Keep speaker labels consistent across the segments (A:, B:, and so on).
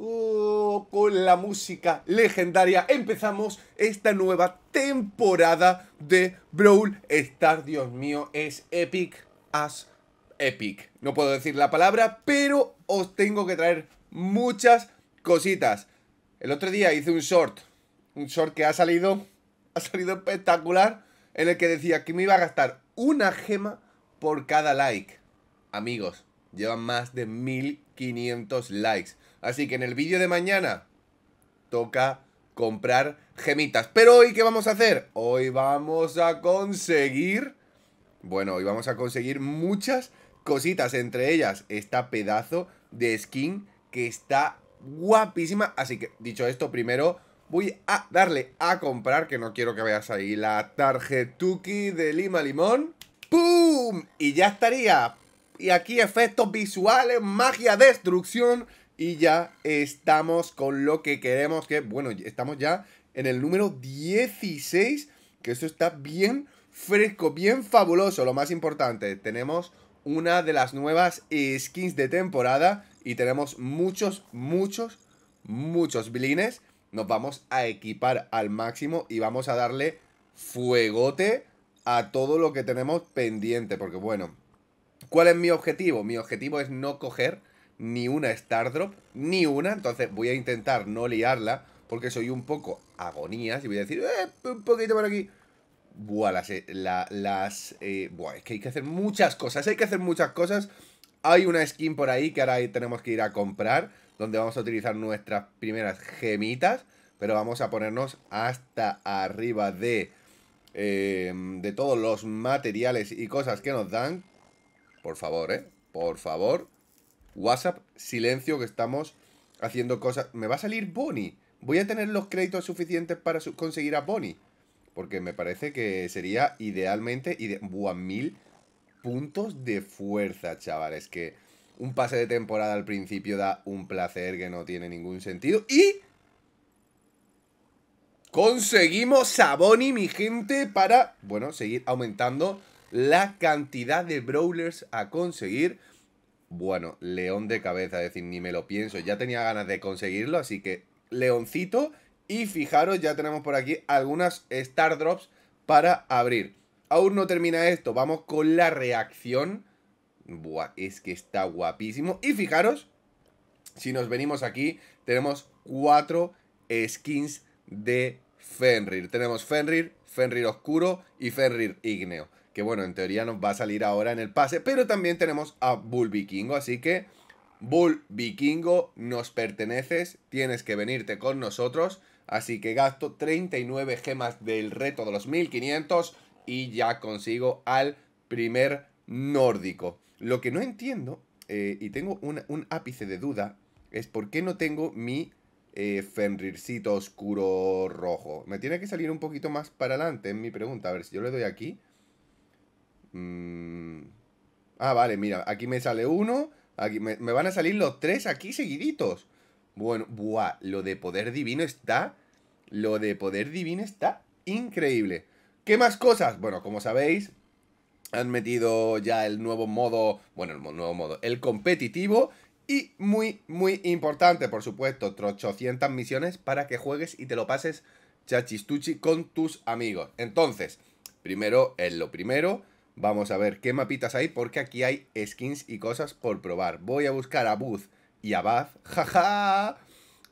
A: Oh, con la música legendaria empezamos esta nueva temporada de Brawl Star. Dios mío, es epic as epic. No puedo decir la palabra, pero os tengo que traer muchas cositas. El otro día hice un short, un short que ha salido, ha salido espectacular, en el que decía que me iba a gastar una gema por cada like. Amigos, llevan más de 1500 likes. Así que en el vídeo de mañana toca comprar gemitas. Pero hoy, ¿qué vamos a hacer? Hoy vamos a conseguir... Bueno, hoy vamos a conseguir muchas cositas. Entre ellas, esta pedazo de skin que está guapísima. Así que, dicho esto, primero voy a darle a comprar, que no quiero que veas ahí, la tarjetuki de Lima Limón. ¡Pum! Y ya estaría. Y aquí efectos visuales, magia, destrucción y ya estamos con lo que queremos, que bueno, estamos ya en el número 16, que eso está bien fresco, bien fabuloso. Lo más importante, tenemos una de las nuevas skins de temporada y tenemos muchos, muchos, muchos blines. Nos vamos a equipar al máximo y vamos a darle fuegote a todo lo que tenemos pendiente. Porque bueno, ¿cuál es mi objetivo? Mi objetivo es no coger ni una stardrop, ni una. Entonces voy a intentar no liarla, porque soy un poco agonías y voy a decir, eh, un poquito por aquí. Buah, las... Eh, la, las eh, buah, es que hay que hacer muchas cosas, hay que hacer muchas cosas. Hay una skin por ahí que ahora tenemos que ir a comprar, donde vamos a utilizar nuestras primeras gemitas, pero vamos a ponernos hasta arriba de... Eh, de todos los materiales y cosas que nos dan. Por favor, ¿eh? Por favor, WhatsApp, silencio, que estamos haciendo cosas. ¿Me va a salir Bonnie? ¿Voy a tener los créditos suficientes para conseguir a Bonnie? Porque me parece que sería idealmente... Buah, mil puntos de fuerza, chavales. Que un pase de temporada al principio da un placer que no tiene ningún sentido. Y... Conseguimos a Bonnie, mi gente, para, bueno, seguir aumentando la cantidad de brawlers a conseguir. Bueno, león de cabeza, es decir, ni me lo pienso. Ya tenía ganas de conseguirlo, así que leoncito. Y fijaros, ya tenemos por aquí algunas Star Drops para abrir. Aún no termina esto, vamos con la reacción. Buah, es que está guapísimo. Y fijaros, si nos venimos aquí, tenemos cuatro skins de Fenrir. Tenemos Fenrir, Fenrir Oscuro y Fenrir Igneo que bueno, en teoría nos va a salir ahora en el pase, pero también tenemos a Bull Vikingo, así que Bull Vikingo, nos perteneces, tienes que venirte con nosotros, así que gasto 39 gemas del reto de los 1500 y ya consigo al primer nórdico. Lo que no entiendo, eh, y tengo un, ápice de duda, es por qué no tengo mi eh, Fenrircito oscuro rojo. Me tiene que salir un poquito más para adelante en mi pregunta, a ver si yo le doy aquí... Mm. Ah, vale, mira, aquí me sale uno. Aquí me, van a salir los tres aquí seguiditos. Bueno, buah, lo de poder divino está. Lo de poder divino está increíble. ¿Qué más cosas? Bueno, como sabéis, han metido ya el nuevo modo. Bueno, el nuevo modo, el competitivo. Y muy, muy importante, por supuesto, 800 misiones para que juegues y te lo pases chachistuchi con tus amigos. Entonces, primero es lo primero Vamos a ver qué mapitas hay, porque aquí hay skins y cosas por probar. Voy a buscar a Buzz y a Bath. ¡Jaja!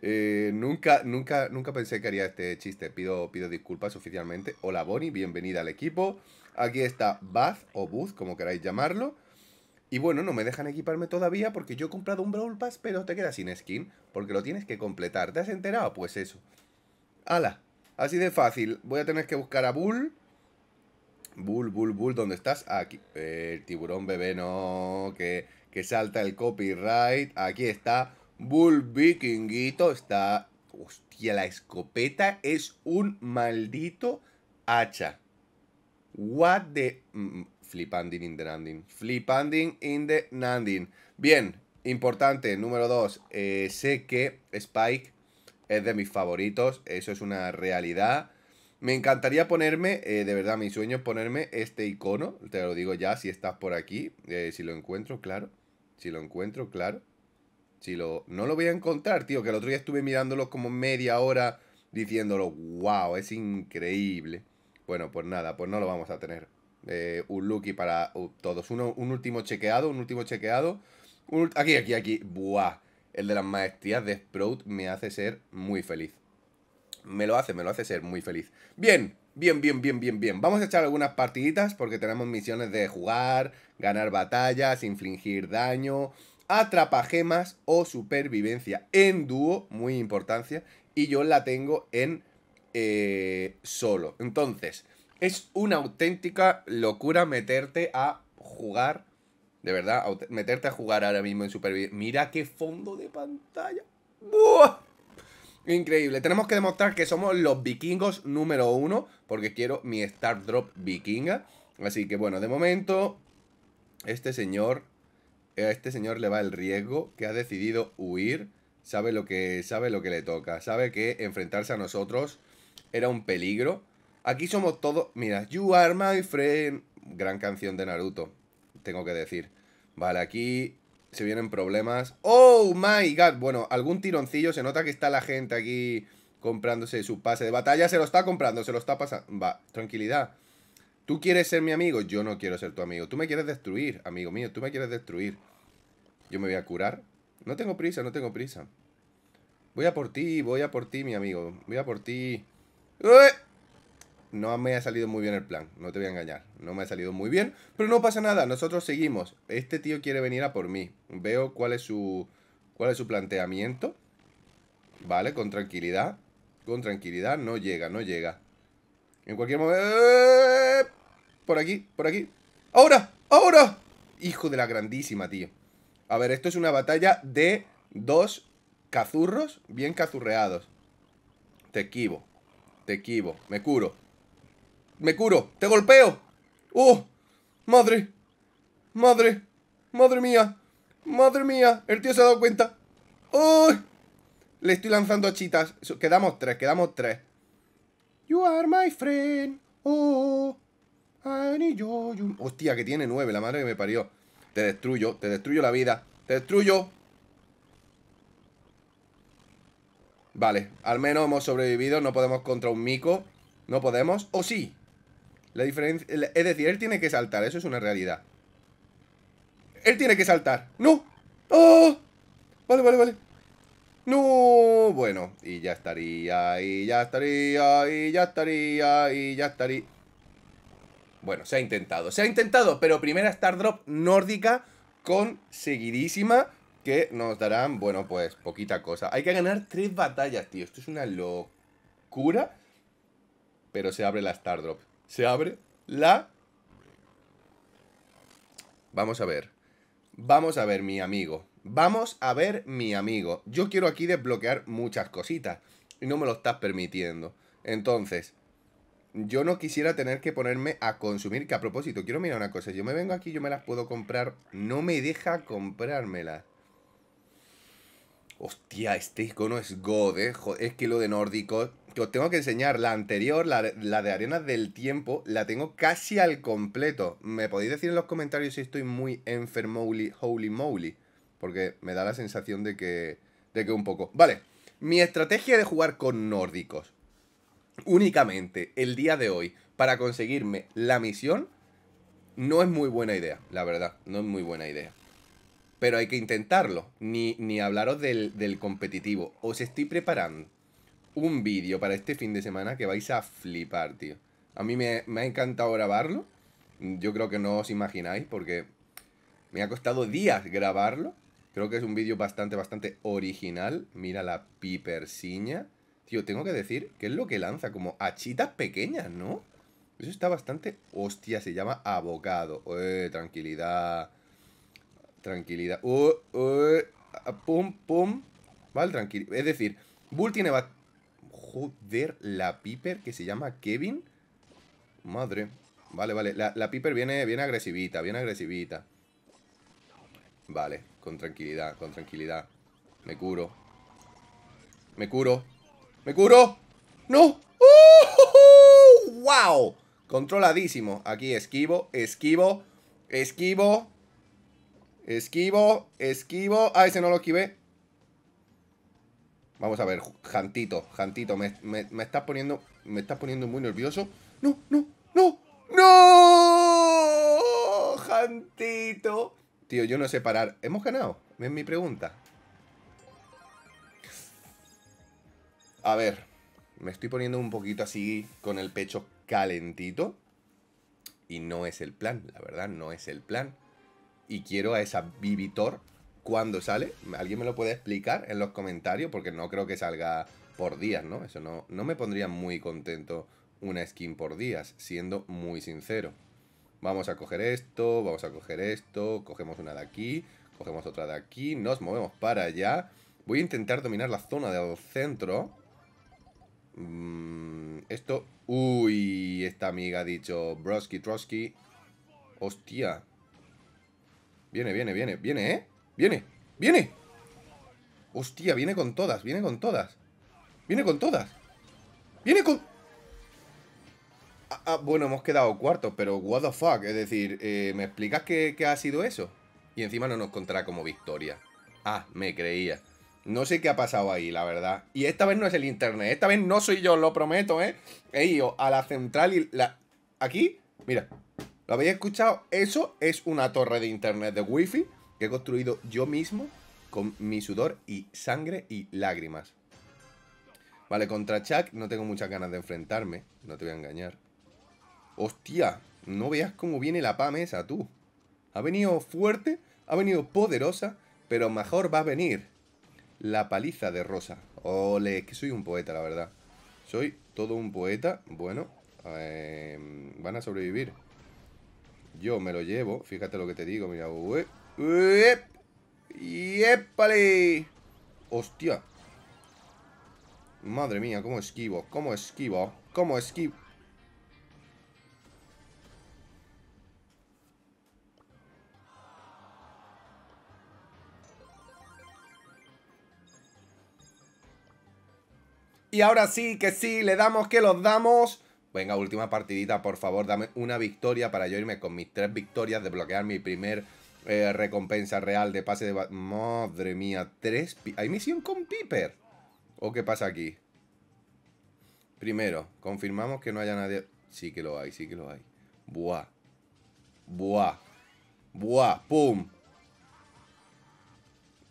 A: Eh, nunca, nunca, nunca pensé que haría este chiste. Pido, pido disculpas oficialmente. Hola Bonnie, bienvenida al equipo. Aquí está Bath o Buzz, como queráis llamarlo. Y bueno, no me dejan equiparme todavía porque yo he comprado un Brawl Pass, pero te queda sin skin. Porque lo tienes que completar. ¿Te has enterado? Pues eso. ¡Hala! Así de fácil. Voy a tener que buscar a Bull Bull, bull, bull, ¿dónde estás? Aquí. El tiburón bebé, no, que, que salta el copyright. Aquí está. Bull Vikinguito está. Hostia, la escopeta es un maldito hacha. What the. Mm, mm, flipanding in the nanding. Flipanding in the nanding. Bien, importante. Número dos. Eh, sé que Spike es de mis favoritos. Eso es una realidad. Me encantaría ponerme, eh, de verdad, mi sueño es ponerme este icono. Te lo digo ya, si estás por aquí, eh, si lo encuentro, claro. Si lo encuentro, claro. Si lo. No lo voy a encontrar, tío. Que el otro día estuve mirándolo como media hora diciéndolo, wow, es increíble. Bueno, pues nada, pues no lo vamos a tener. Eh, un lucky para uh, todos. un último chequeado, un último chequeado. aquí, aquí, aquí. Buah. El de las maestrías de Sprout me hace ser muy feliz me lo hace, me lo hace ser muy feliz. Bien, bien, bien, bien, bien, bien. Vamos a echar algunas partiditas porque tenemos misiones de jugar, ganar batallas, infligir daño, gemas o supervivencia en dúo, muy importancia, y yo la tengo en eh, solo. Entonces, es una auténtica locura meterte a jugar, de verdad, meterte a jugar ahora mismo en supervivencia. Mira qué fondo de pantalla. ¡Buah! Increíble. Tenemos que demostrar que somos los vikingos número uno. Porque quiero mi Star Drop vikinga. Así que bueno, de momento. Este señor. A este señor le va el riesgo. Que ha decidido huir. Sabe lo que, sabe lo que le toca. Sabe que enfrentarse a nosotros era un peligro. Aquí somos todos. Mira, You Are My Friend. Gran canción de Naruto. Tengo que decir. Vale, aquí se vienen problemas. ¡Oh, my God! Bueno, algún tironcillo. Se nota que está la gente aquí comprándose su pase de batalla. Se lo está comprando, se lo está pasando. Va, tranquilidad. ¿Tú quieres ser mi amigo? Yo no quiero ser tu amigo. Tú me quieres destruir, amigo mío. Tú me quieres destruir. Yo me voy a curar. No tengo prisa, no tengo prisa. Voy a por ti, voy a por ti, mi amigo. Voy a por ti. ¡Uy! ¡Eh! no me ha salido muy bien el plan, no te voy a engañar, no me ha salido muy bien, pero no pasa nada, nosotros seguimos. Este tío quiere venir a por mí, veo cuál es su, cuál es su planteamiento, ¿vale? Con tranquilidad, con tranquilidad, no llega, no llega. En cualquier momento... ¡Eh! Por aquí, por aquí. ¡Ahora! ¡Ahora! Hijo de la grandísima, tío. A ver, esto es una batalla de dos cazurros bien cazurreados. Te equivo. Te equivo, Me curo. Me curo. Te golpeo. ¡Oh! Madre. Madre. Madre mía. Madre mía. El tío se ha dado cuenta. ¡Oh! Le estoy lanzando chitas. Quedamos tres, quedamos tres. You are my friend. Oh. Hostia, que tiene nueve. La madre que me parió. Te destruyo. Te destruyo la vida. Te destruyo. Vale, al menos hemos sobrevivido. No podemos contra un mico. No podemos. ¿O sí? La diferencia... Es decir, él tiene que saltar, eso es una realidad. Él tiene que saltar. ¡No! ¡Oh! Vale, vale, vale. No, bueno, y ya estaría, y ya estaría, y ya estaría, y ya estaría. Bueno, se ha intentado, se ha intentado, pero primera Star Drop nórdica conseguidísima que nos darán, bueno, pues poquita cosa. Hay que ganar tres batallas, tío, esto es una locura, pero se abre la Star Drop. Se abre la... Vamos a ver. Vamos a ver, mi amigo. Vamos a ver, mi amigo. Yo quiero aquí desbloquear muchas cositas. Y no me lo estás permitiendo. Entonces, yo no quisiera tener que ponerme a consumir. Que a propósito, quiero mirar una cosa. Yo me vengo aquí, yo me las puedo comprar. No me deja comprármelas. Hostia, este icono es God, eh. Es que lo de nórdico os tengo que enseñar, la anterior, la, de Arenas del Tiempo, la tengo casi al completo. Me podéis decir en los comentarios si estoy muy enfermo, holy moly, porque me da la sensación de que, de que un poco. Vale, mi estrategia de jugar con nórdicos, únicamente el día de hoy, para conseguirme la misión, no es muy buena idea, la verdad, no es muy buena idea pero hay que intentarlo. Ni, ni hablaros del, del, competitivo. Os estoy preparando un vídeo para este fin de semana que vais a flipar, tío. A mí me, ha encantado grabarlo. Yo creo que no os imagináis porque me ha costado días grabarlo. Creo que es un vídeo bastante, bastante original. Mira la pipersiña. Tío, tengo que decir que es lo que lanza, como hachitas pequeñas, ¿no? Eso está bastante... Hostia, se llama abocado. Eh, tranquilidad. Tranquilidad. Uh, uh, pum, pum. Vale, tranquilo. Es decir, Bull tiene Joder, la Piper que se llama Kevin. Madre. Vale, vale. La, Piper viene, bien agresivita, viene agresivita. Vale, con tranquilidad, con tranquilidad. Me curo. Me curo. ¡Me curo! ¡No! ¡Uh! ¡Wow! Controladísimo. Aquí esquivo, esquivo, esquivo, esquivo, esquivo. Ah, ese no lo esquivé. Vamos a ver, Jantito, Jantito, me, estás poniendo. Me estás poniendo muy nervioso. ¡No, no, no! ¡No! ¡Jantito! Tío, yo no sé parar. ¿Hemos ganado? Es mi pregunta. A ver, me estoy poniendo un poquito así con el pecho calentito. Y no es el plan, la verdad, no es el plan. Y quiero a esa Vivitor cuándo sale? ¿Alguien me lo puede explicar en los comentarios? Porque no creo que salga por días, ¿no? Eso no, no me pondría muy contento una skin por días, siendo muy sincero. Vamos a coger esto, vamos a coger esto, cogemos una de aquí, cogemos otra de aquí, nos movemos para allá. Voy a intentar dominar la zona del centro. Mm, esto... Uy, esta amiga ha dicho Broski Troski. Hostia. Viene, viene, viene, viene, ¿eh? Viene, viene. Hostia, viene con todas, viene con todas. Viene con todas. Viene con... Ah, ah bueno, hemos quedado cuartos, pero what the fuck. Es decir, eh, ¿me explicas qué, ha sido eso? Y encima no nos contará como victoria. Ah, me creía. No sé qué ha pasado ahí, la verdad. Y esta vez no es el internet. Esta vez no soy yo, lo prometo, ¿eh? ido a la central y la... Aquí, mira. ¿Lo habéis escuchado? Eso es una torre de internet de wifi que he construido yo mismo con mi sudor y sangre y lágrimas. Vale, contra Chuck no tengo muchas ganas de enfrentarme, no te voy a engañar. ¡Hostia! No veas cómo viene la PAM esa, tú. Ha venido fuerte, ha venido poderosa, pero mejor va a venir la paliza de Rosa. Ole, es que soy un poeta, la verdad. Soy todo un poeta. Bueno, eh, van a sobrevivir. Yo me lo llevo, fíjate lo que te digo, mira, ¡Yep! ¡Yepale! ¡Hostia! Madre mía, cómo esquivo, cómo esquivo, cómo esquivo. Y ahora sí, que sí, le damos, que los damos. Venga, última partidita, por favor, dame una victoria para yo irme con mis tres victorias, de bloquear mi primer eh, recompensa real de pase de... Madre mía, tres... Hay misión con Piper. ¿O qué pasa aquí? Primero, confirmamos que no haya nadie... Sí que lo hay, sí que lo hay. Buah. Buah. Buah. Pum.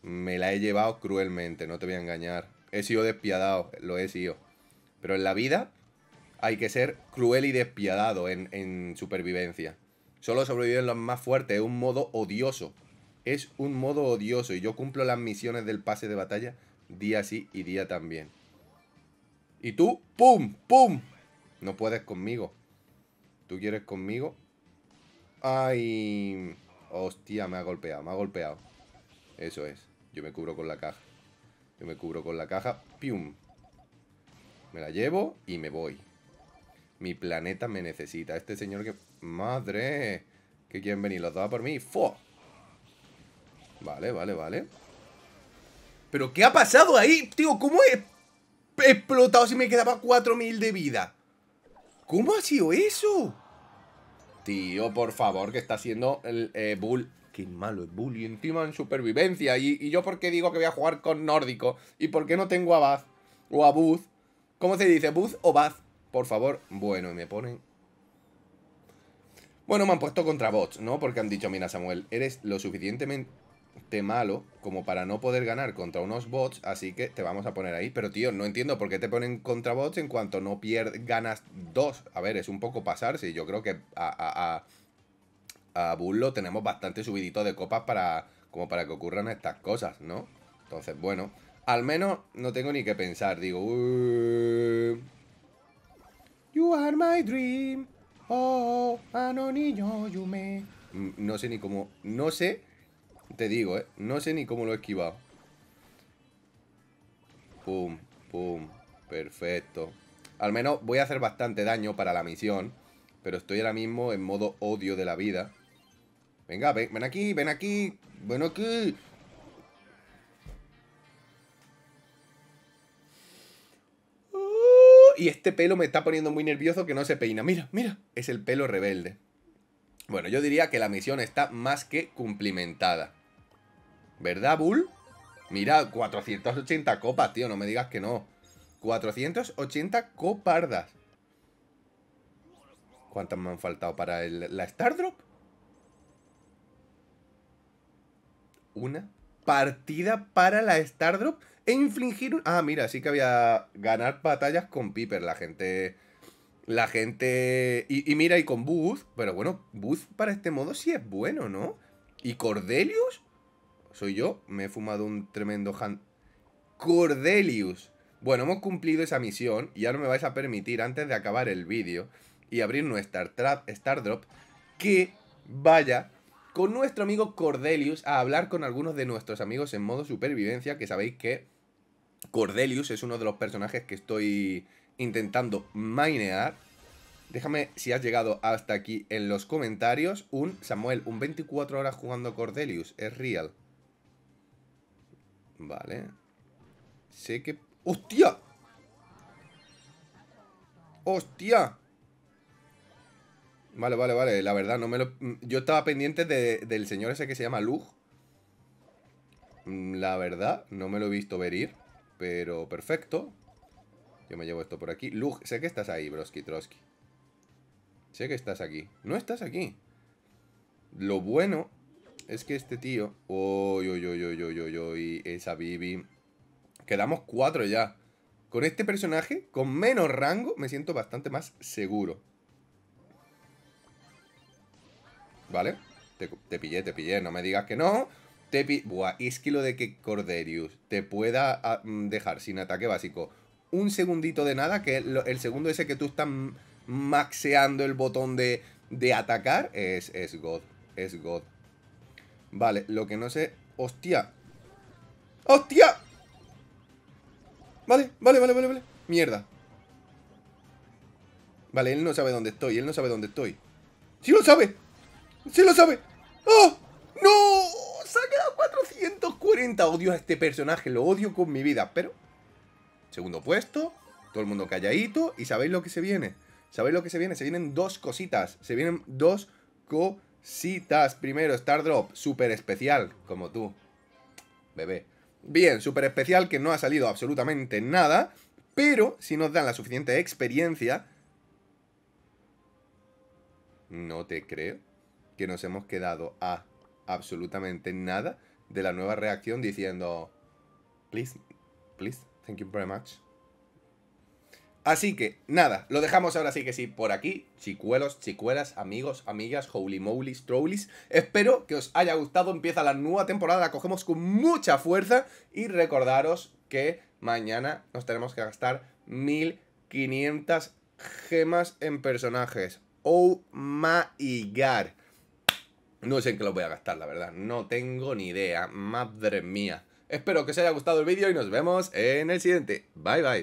A: Me la he llevado cruelmente, no te voy a engañar. He sido despiadado, lo he sido. Pero en la vida hay que ser cruel y despiadado en supervivencia. Solo sobreviven los más fuertes. Es un modo odioso. Es un modo odioso. Y yo cumplo las misiones del pase de batalla día sí y día también. Y tú, ¡pum! ¡pum! No puedes conmigo. ¿Tú quieres conmigo? ¡Ay! Hostia, me ha golpeado, me ha golpeado. Eso es. Yo me cubro con la caja. Yo me cubro con la caja. ¡Pium! Me la llevo y me voy. Mi planeta me necesita. Este señor que Madre. Que quieren venir los dos por mí. ¡Fu Vale, vale, vale. ¿Pero qué ha pasado ahí? Tío, ¿cómo he explotado si me quedaba 4.000 de vida? ¿Cómo ha sido eso? Tío, por favor, que está haciendo el eh, Bull. Qué malo es Bull. Y encima en supervivencia. Y, yo por qué digo que voy a jugar con nórdico? ¿Y por qué no tengo a Baz? ¿O a buzz ¿Cómo se dice? Buzz o Baz? Por favor. Bueno, y me ponen bueno, me han puesto contra bots, ¿no? Porque han dicho, mira Samuel, eres lo suficientemente malo como para no poder ganar contra unos bots, así que te vamos a poner ahí. Pero tío, no entiendo por qué te ponen contra bots en cuanto no pierdes, ganas dos. A ver, es un poco pasarse. Yo creo que a, a, tenemos bastante subidito de copas para, como para que ocurran estas cosas, ¿no? Entonces, bueno, al menos no tengo ni que pensar. Digo, You are my dream. Oh, niño, yume. No sé ni cómo... No sé... Te digo, ¿eh? No sé ni cómo lo he esquivado. Pum, pum. Perfecto. Al menos voy a hacer bastante daño para la misión. Pero estoy ahora mismo en modo odio de la vida. Venga, ven, ven aquí, ven aquí. Ven aquí. y este pelo me está poniendo muy nervioso que no se peina. Mira, mira, es el pelo rebelde. Bueno, yo diría que la misión está más que cumplimentada. ¿Verdad, Bull? Mira, 480 copas, tío, no me digas que no. 480 copardas. ¿Cuántas me han faltado para el, la Star Drop? Una partida para la Star Drop e infligir... Ah, mira, sí que había ganar batallas con Piper, la gente... La gente... Y, mira, y con Booth, pero bueno, Booth para este modo sí es bueno, ¿no? ¿Y Cordelius? Soy yo, me he fumado un tremendo hand... Cordelius. Bueno, hemos cumplido esa misión y ahora me vais a permitir, antes de acabar el vídeo y abrir nuestra trap Star que vaya con nuestro amigo Cordelius a hablar con algunos de nuestros amigos en modo supervivencia, que sabéis que Cordelius es uno de los personajes que estoy intentando minear. Déjame si has llegado hasta aquí en los comentarios. Un Samuel, un 24 horas jugando Cordelius. Es real. Vale. Sé que... ¡Hostia! ¡Hostia! Vale, vale, vale. La verdad, no me lo... Mm, yo estaba pendiente del señor ese que se llama Lug. Mm, la verdad, no me lo he visto venir. Pero perfecto. Yo me llevo esto por aquí. Lug, sé que estás ahí, Broski Troski. Sé que estás aquí. No estás aquí. Lo bueno es que este tío... Uy, uy, uy, uy, uy, uy, uy. Esa Bibi. Quedamos cuatro ya. Con este personaje, con menos rango, me siento bastante más seguro. ¿Vale? Te, te pillé, te pillé. No me digas que no te Buah, es que lo de que Corderius te pueda ah, mm, dejar sin ataque básico un segundito de nada, que el segundo ese que tú estás maxeando el botón de, de atacar, es, es God, es God. Vale, lo que no sé... ¡Hostia! ¡Hostia! Vale, vale, vale, vale, vale. Mierda. Vale, él no sabe dónde estoy, él no sabe dónde estoy. ¡Sí lo sabe! ¡Sí lo sabe! ¡Oh! ¡No! 440. Odio a este personaje, lo odio con mi vida. Pero, segundo puesto, todo el mundo calladito. ¿Y sabéis lo que se viene? ¿Sabéis lo que se viene? Se vienen dos cositas. Se vienen dos cositas. Primero, Star Drop, súper especial, como tú, bebé. Bien, súper especial que no ha salido absolutamente nada. Pero, si nos dan la suficiente experiencia... No te creo que nos hemos quedado a absolutamente nada de la nueva reacción diciendo, please, please, thank you very much. Así que, nada, lo dejamos ahora sí que sí por aquí, chicuelos, chicuelas, amigos, amigas, holy moly, trollies. Espero que os haya gustado, empieza la nueva temporada, la cogemos con mucha fuerza y recordaros que mañana nos tenemos que gastar 1500 gemas en personajes. Oh my god. No sé en qué lo voy a gastar, la verdad. No tengo ni idea. Madre mía. Espero que os haya gustado el vídeo y nos vemos en el siguiente. Bye, bye.